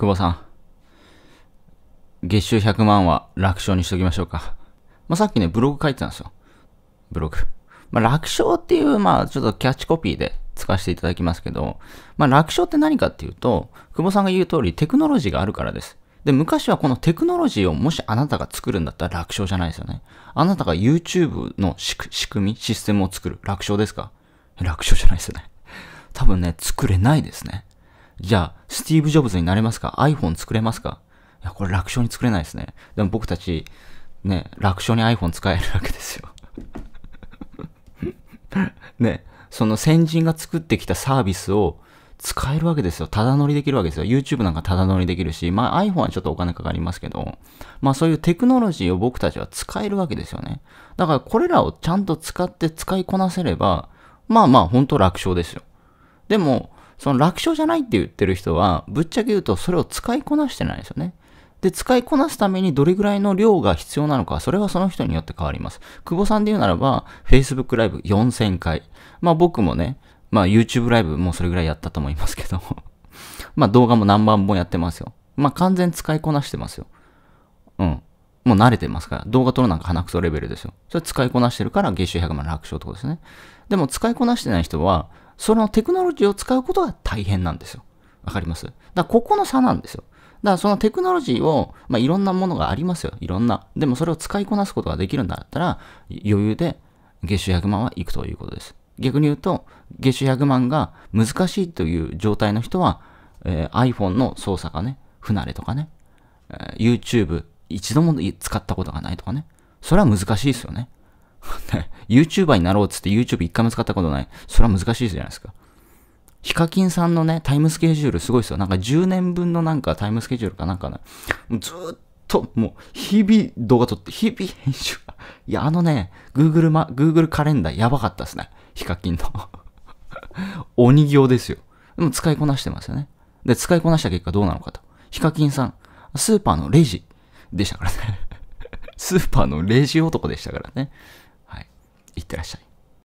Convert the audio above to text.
久保さん。月収100万は楽勝にしときましょうか。まあ、さっきね、ブログ書いてたんですよ。ブログ。まあ、楽勝っていう、まあ、ちょっとキャッチコピーで使わせていただきますけど、まあ、楽勝って何かっていうと、久保さんが言う通り、テクノロジーがあるからです。で、昔はこのテクノロジーをもしあなたが作るんだったら楽勝じゃないですよね。あなたが YouTube の仕組み、システムを作る。楽勝ですか楽勝じゃないですよね。多分ね、作れないですね。じゃあ、スティーブ・ジョブズになれますか ?iPhone 作れますかいや、これ楽勝に作れないですね。でも僕たち、ね、楽勝に iPhone 使えるわけですよ ね、その先人が作ってきたサービスを使えるわけですよ。ただ乗りできるわけですよ。YouTube なんかただ乗りできるし、まあ iPhone はちょっとお金かかりますけど、まあそういうテクノロジーを僕たちは使えるわけですよね。だからこれらをちゃんと使って使いこなせれば、まあまあ本当楽勝ですよ。でも、その楽勝じゃないって言ってる人は、ぶっちゃけ言うとそれを使いこなしてないですよね。で、使いこなすためにどれぐらいの量が必要なのか、それはその人によって変わります。久保さんで言うならば、Facebook ライブ4000回。まあ僕もね、まあ YouTube ライブもそれぐらいやったと思いますけど まあ動画も何万本やってますよ。まあ完全使いこなしてますよ。うん。もう慣れてますから、動画撮るなんか鼻くそレベルですよ。それ使いこなしてるから月収100万楽勝ってことですね。でも使いこなしてない人は、そのテクノロジーを使うことが大変なんですよ。わかりますだからここの差なんですよ。だからそのテクノロジーを、まあ、いろんなものがありますよ。いろんな。でもそれを使いこなすことができるんだったら、余裕で月収100万はいくということです。逆に言うと、月収100万が難しいという状態の人は、えー、iPhone の操作がね、不慣れとかね、えー、YouTube 一度も使ったことがないとかね、それは難しいですよね。ね YouTuber になろうっつって YouTube 一回も使ったことない。それは難しいじゃないですか。ヒカキンさんのね、タイムスケジュールすごいですよ。なんか10年分のなんかタイムスケジュールかなんかね、ずっともう日々動画撮って、日々編集。いや、あのね、Google ま、Google カレンダーやばかったですね。ヒカキンの鬼行 ですよ。でも使いこなしてますよね。で、使いこなした結果どうなのかと。ヒカキンさん、スーパーのレジでしたからね。スーパーのレジ男でしたからね。ってらっしゃい。